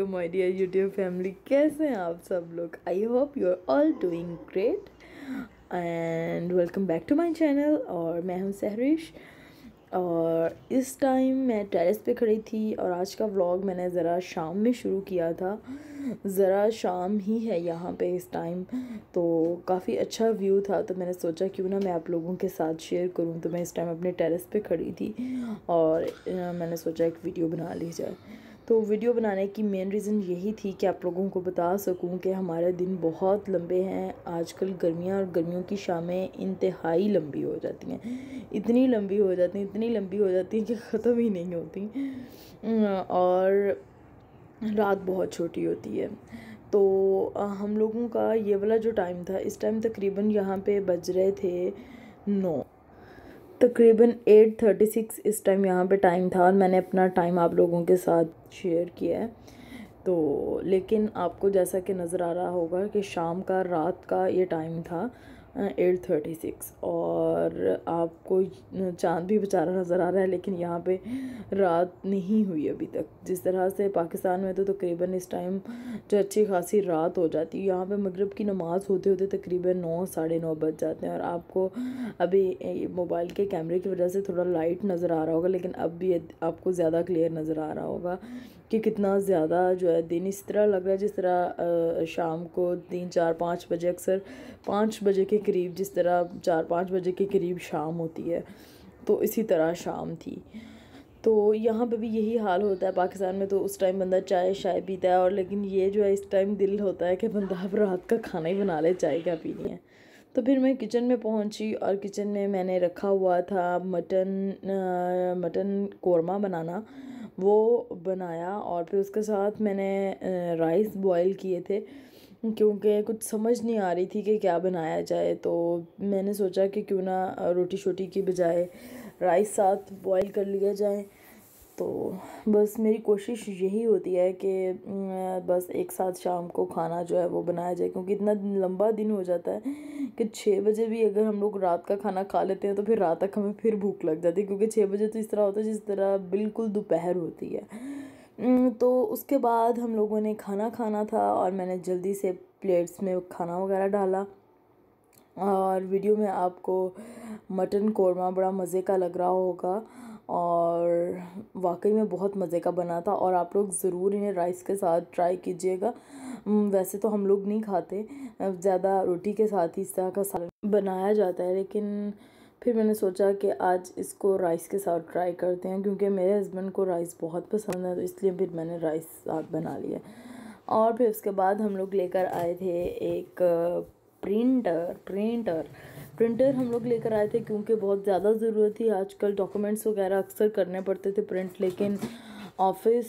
welcome my dear YouTube family कैसे हैं आप सब लोग I hope you are all doing great and welcome back to my channel और मैं हूं सहरिश और इस टाइम मैं टेरेस पे खड़ी थी और आज का व्लॉग मैंने ज़रा शाम में शुरू किया था ज़रा शाम ही है यहाँ पे इस टाइम तो काफ़ी अच्छा व्यू था तो मैंने सोचा क्यों ना मैं आप लोगों के साथ शेयर करूँ तो मैं इस टाइम अपने टेरेस पे खड़ी थी और मैंने सोचा एक वीडियो बना ली जाए तो वीडियो बनाने की मेन रीज़न यही थी कि आप लोगों को बता सकूं कि हमारे दिन बहुत लंबे हैं आजकल गर्मियाँ और गर्मियों की शामें इंतहाई लंबी हो जाती हैं इतनी लंबी हो जाती हैं इतनी लंबी हो जाती हैं कि ख़त्म ही नहीं होती और रात बहुत छोटी होती है तो हम लोगों का ये वाला जो टाइम था इस टाइम तकरीबन यहाँ पे बज रहे थे नौ तकरीबन 8:36 इस टाइम यहाँ पे टाइम था और मैंने अपना टाइम आप लोगों के साथ शेयर किया है तो लेकिन आपको जैसा कि नज़र आ रहा होगा कि शाम का रात का ये टाइम था एट थर्टी सिक्स और आपको चांद भी बेचारा नज़र आ रहा है लेकिन यहाँ पे रात नहीं हुई अभी तक जिस तरह से पाकिस्तान में तो तकरीबन इस टाइम जो अच्छी खासी रात हो जाती है यहाँ पे मगरब की नमाज़ होते होते तकरीबन नौ साढ़े नौ बज जाते हैं और आपको अभी मोबाइल के कैमरे की वजह से थोड़ा लाइट नज़र आ रहा होगा लेकिन अब भी आपको ज़्यादा क्लियर नज़र आ रहा होगा कि कितना ज़्यादा जो है दिन इस तरह लग रहा है जिस तरह शाम को तीन चार पाँच बजे अक्सर पाँच बजे के करीब जिस तरह चार पाँच बजे के करीब शाम होती है तो इसी तरह शाम थी तो यहाँ पे भी यही हाल होता है पाकिस्तान में तो उस टाइम बंदा चाय शाय पीता है और लेकिन ये जो है इस टाइम दिल होता है कि बंदा अब रात का खाना ही बना ले चाय क्या पीनी है तो फिर मैं किचन में पहुँची और किचन में मैंने रखा हुआ था मटन मटन कौरमा बनाना वो बनाया और फिर उसके साथ मैंने राइस बॉईल किए थे क्योंकि कुछ समझ नहीं आ रही थी कि क्या बनाया जाए तो मैंने सोचा कि क्यों ना रोटी शोटी की बजाय राइस साथ बॉईल कर लिया जाए तो बस मेरी कोशिश यही होती है कि बस एक साथ शाम को खाना जो है वो बनाया जाए क्योंकि इतना लंबा दिन हो जाता है कि छः बजे भी अगर हम लोग रात का खाना खा लेते हैं तो फिर रात तक हमें फिर भूख लग जाती है क्योंकि छः बजे तो इस तरह होता है जिस तरह बिल्कुल दोपहर होती है तो उसके बाद हम लोगों ने खाना खाना था और मैंने जल्दी से प्लेट्स में खाना वगैरह डाला और वीडियो में आपको मटन कौरमा बड़ा मज़े का लग रहा होगा और वाकई में बहुत मज़े का बना था और आप लोग ज़रूर इन्हें राइस के साथ ट्राई कीजिएगा वैसे तो हम लोग नहीं खाते ज़्यादा रोटी के साथ ही इस तरह का सालन बनाया जाता है लेकिन फिर मैंने सोचा कि आज इसको राइस के साथ ट्राई करते हैं क्योंकि मेरे हस्बैंड को राइस बहुत पसंद है तो इसलिए फिर मैंने राइस साथ बना लिया और फिर उसके बाद हम लोग लेकर आए थे एक प्रिंटर प्रिंटर प्रिंटर हम लोग लेकर आए थे क्योंकि बहुत ज़्यादा ज़रूरत थी आजकल डॉक्यूमेंट्स वगैरह अक्सर करने पड़ते थे प्रिंट लेकिन ऑफिस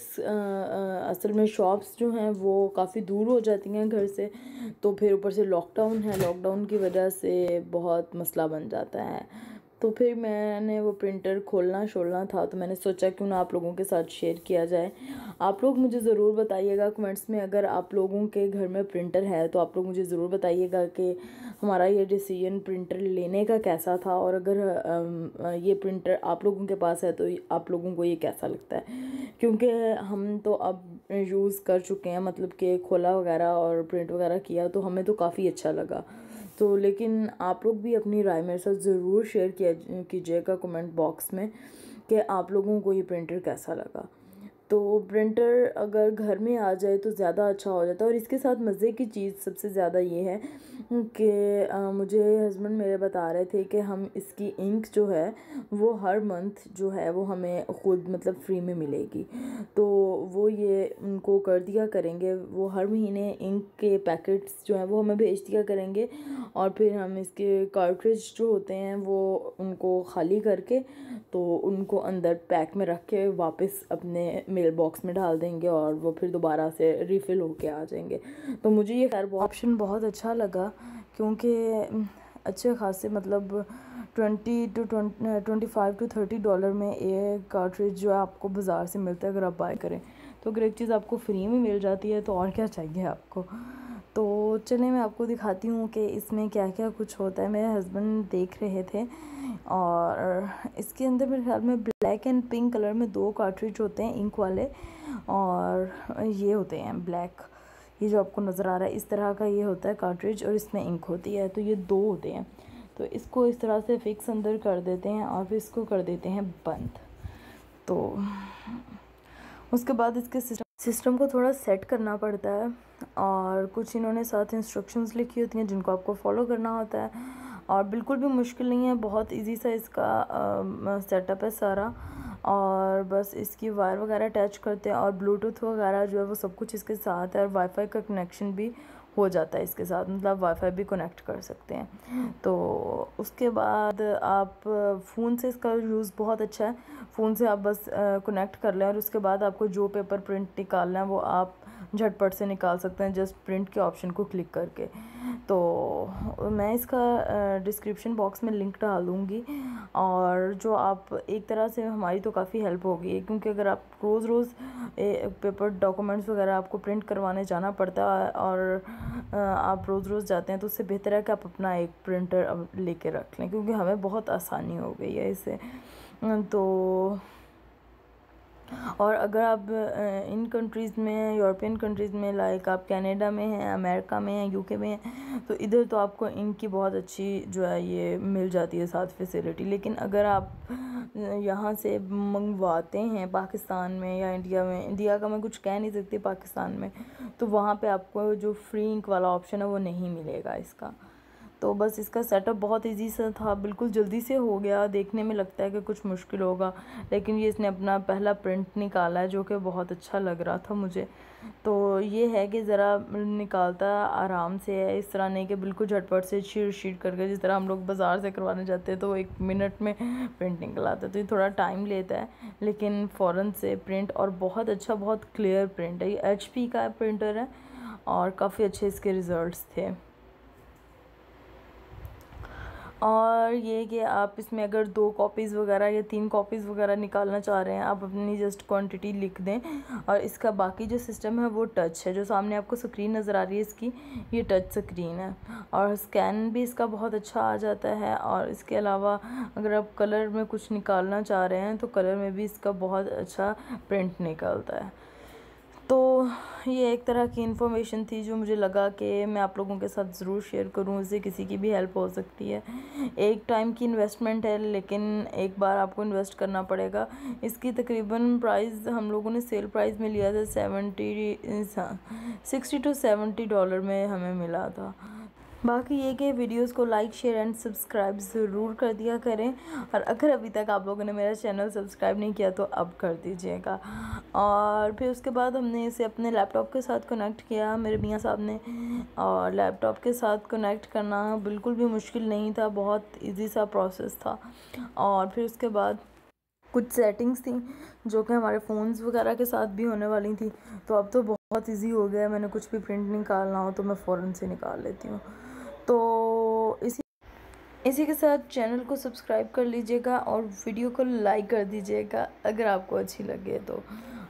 असल में शॉप्स जो हैं वो काफ़ी दूर हो जाती हैं घर से तो फिर ऊपर से लॉकडाउन है लॉकडाउन की वजह से बहुत मसला बन जाता है तो फिर मैंने वो प्रिंटर खोलना छोड़ना था तो मैंने सोचा क्यों ना आप लोगों के साथ शेयर किया जाए आप लोग मुझे ज़रूर बताइएगा कमेंट्स में अगर आप लोगों के घर में प्रिंटर है तो आप लोग मुझे ज़रूर बताइएगा कि हमारा ये डिसीजन प्रिंटर लेने का कैसा था और अगर ये प्रिंटर आप लोगों के पास है तो आप लोगों को ये कैसा लगता है क्योंकि हम तो अब यूज़ कर चुके हैं मतलब कि खोला वगैरह और प्रिंट वगैरह किया तो हमें तो काफ़ी अच्छा लगा तो लेकिन आप लोग भी अपनी राय मेरे साथ ज़रूर शेयर किया कीजिएगा कमेंट बॉक्स में कि आप लोगों को ये प्रिंटर कैसा लगा तो प्रिंटर अगर घर में आ जाए तो ज़्यादा अच्छा हो जाता है और इसके साथ मज़े की चीज़ सबसे ज़्यादा ये है कि मुझे हस्बैंड मेरे बता रहे थे कि हम इसकी इंक जो है वो हर मंथ जो है वो हमें ख़ुद मतलब फ्री में मिलेगी तो वो ये उनको कर दिया करेंगे वो हर महीने इंक के पैकेट्स जो हैं वो हमें भेज दिया करेंगे और फिर हम इसके कार्ट्रिज जो होते हैं वो उनको खाली करके तो उनको अंदर पैक में रख के वापस अपने मेल बॉक्स में डाल देंगे और वो फिर दोबारा से रिफ़िल होके आ जाएंगे तो मुझे ये खैर ऑप्शन बहुत अच्छा लगा क्योंकि अच्छे खासे मतलब twenty to twenty five to thirty dollar में ये कार्ट्रिज जो है आपको बाज़ार से मिलता है अगर आप बाय करें तो अगर एक चीज़ आपको फ्री में मिल जाती है तो और क्या चाहिए आपको तो चलिए मैं आपको दिखाती हूँ कि इसमें क्या क्या कुछ होता है मेरे हस्बैंड देख रहे थे और इसके अंदर मेरे ख्याल में ब्लैक एंड पिंक कलर में दो कार्ट्रिज होते हैं इंक वाले और ये होते हैं ब्लैक ये जो आपको नज़र आ रहा है इस तरह का ये होता है कार्ट्रिज और इसमें इंक होती है तो ये दो होते हैं तो इसको इस तरह से फिक्स अंदर कर देते हैं और फिर इसको कर देते हैं बंद तो उसके बाद इसके सिस्टम को थोड़ा सेट करना पड़ता है और कुछ इन्होंने साथ इंस्ट्रक्शंस लिखी होती हैं जिनको आपको फॉलो करना होता है और बिल्कुल भी मुश्किल नहीं है बहुत इजी सा इसका सेटअप है सारा और बस इसकी वायर वगैरह अटैच करते हैं और ब्लूटूथ वगैरह जो है वो सब कुछ इसके साथ है और वाईफाई का कनेक्शन भी हो जाता है इसके साथ मतलब वाईफाई भी कनेक्ट कर सकते हैं तो उसके बाद आप फ़ोन से इसका यूज़ बहुत अच्छा है फ़ोन से आप बस कनेक्ट कर लें और उसके बाद आपको जो पेपर प्रिंट निकालना है वो आप झटपट से निकाल सकते हैं जस्ट प्रिंट के ऑप्शन को क्लिक करके तो मैं इसका डिस्क्रिप्शन बॉक्स में लिंक डाल दूँगी और जो आप एक तरह से हमारी तो काफ़ी हेल्प होगी क्योंकि अगर आप रोज़ रोज़ पेपर डॉक्यूमेंट्स वगैरह आपको प्रिंट करवाने जाना पड़ता है और आप रोज़ रोज़ जाते हैं तो उससे बेहतर है कि आप अपना एक प्रिंटर अब ले कर रख लें क्योंकि हमें बहुत आसानी हो गई है इसे तो और अगर आप इन कंट्रीज़ में यूरोपियन कंट्रीज़ में लाइक आप कनाडा में हैं अमेरिका में हैं यूके में हैं तो इधर तो आपको इनकी बहुत अच्छी जो है ये मिल जाती है साथ फैसिलिटी लेकिन अगर आप यहाँ से मंगवाते हैं पाकिस्तान में या इंडिया में इंडिया का मैं कुछ कह नहीं सकती पाकिस्तान में तो वहाँ पर आपको जो फ्री इंक वाला ऑप्शन है वो नहीं मिलेगा इसका तो बस इसका सेटअप बहुत इजी सा था बिल्कुल जल्दी से हो गया देखने में लगता है कि कुछ मुश्किल होगा लेकिन ये इसने अपना पहला प्रिंट निकाला है जो कि बहुत अच्छा लग रहा था मुझे तो ये है कि ज़रा निकालता आराम से है इस तरह नहीं कि बिल्कुल झटपट से छीड़ छीड़ करके जिस तरह हम लोग बाज़ार से करवाने जाते हैं तो एक मिनट में प्रिंट निकल आता है तो ये थोड़ा टाइम लेता है लेकिन फ़ौर से प्रिंट और बहुत अच्छा बहुत क्लियर प्रिंट है ये एच का प्रिंटर है और काफ़ी अच्छे इसके रिज़ल्ट थे और ये कि आप इसमें अगर दो कॉपीज़ वगैरह या तीन कॉपीज़ वगैरह निकालना चाह रहे हैं आप अपनी जस्ट क्वांटिटी लिख दें और इसका बाकी जो सिस्टम है वो टच है जो सामने आपको स्क्रीन नज़र आ रही है इसकी ये टच स्क्रीन है और स्कैन भी इसका बहुत अच्छा आ जाता है और इसके अलावा अगर आप कलर में कुछ निकालना चाह रहे हैं तो कलर में भी इसका बहुत अच्छा प्रिंट निकलता है तो ये एक तरह की इन्फॉर्मेशन थी जो मुझे लगा कि मैं आप लोगों के साथ ज़रूर शेयर करूं इससे किसी की भी हेल्प हो सकती है एक टाइम की इन्वेस्टमेंट है लेकिन एक बार आपको इन्वेस्ट करना पड़ेगा इसकी तकरीबन प्राइस हम लोगों ने सेल प्राइस में लिया था seventy sixty two seventy dollar में हमें मिला था बाकी ये कि वीडियोस को लाइक शेयर एंड सब्सक्राइब ज़रूर कर दिया करें और अगर अभी तक आप लोगों ने मेरा चैनल सब्सक्राइब नहीं किया तो अब कर दीजिएगा और फिर उसके बाद हमने इसे अपने लैपटॉप के साथ कनेक्ट किया मेरे मियाँ साहब ने और लैपटॉप के साथ कनेक्ट करना बिल्कुल भी मुश्किल नहीं था बहुत ईजी सा प्रोसेस था और फिर उसके बाद कुछ सेटिंग्स थी जो कि हमारे फ़ोन्स वगैरह के साथ भी होने वाली थी तो अब तो बहुत इजी हो गया है मैंने कुछ भी प्रिंट निकालना हो तो मैं फ़ौरन से निकाल लेती हूँ तो इसी इसी के साथ चैनल को सब्सक्राइब कर लीजिएगा और वीडियो को लाइक कर दीजिएगा अगर आपको अच्छी लगे तो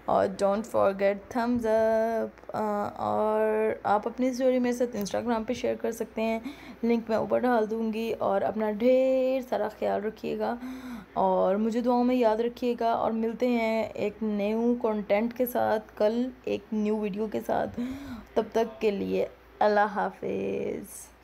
और डोंट फॉरगेट थम्स अप और आप अपनी स्टोरी मेरे साथ इंस्टाग्राम पे शेयर कर सकते हैं लिंक मैं ऊपर डाल दूँगी और अपना ढेर सारा ख्याल रखिएगा और मुझे दुआओं में याद रखिएगा और मिलते हैं एक न्यू कंटेंट के साथ कल एक न्यू वीडियो के साथ तब तक के लिए अल्लाह हाफिज़